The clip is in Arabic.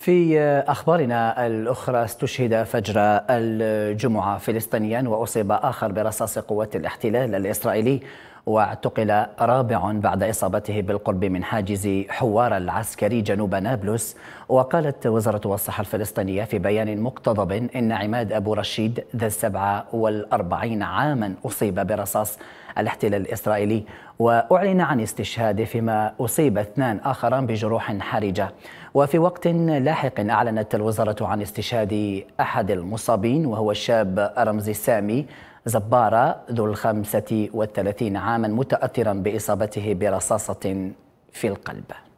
في أخبارنا الأخرى استشهد فجر الجمعة فلسطينيا وأصيب آخر برصاص قوات الاحتلال الإسرائيلي واعتقل رابع بعد إصابته بالقرب من حاجز حوار العسكري جنوب نابلس وقالت وزارة الصحة الفلسطينية في بيان مقتضب إن عماد أبو رشيد ذا السبعة والأربعين عاما أصيب برصاص الاحتلال الإسرائيلي وأعلن عن استشهاده فيما أصيب اثنان آخران بجروح حرجة وفي وقت لاحق أعلنت الوزارة عن استشهاد أحد المصابين وهو الشاب رمزي السامي زبارة ذو الخمسة والثلاثين عاما متأثرا بإصابته برصاصة في القلب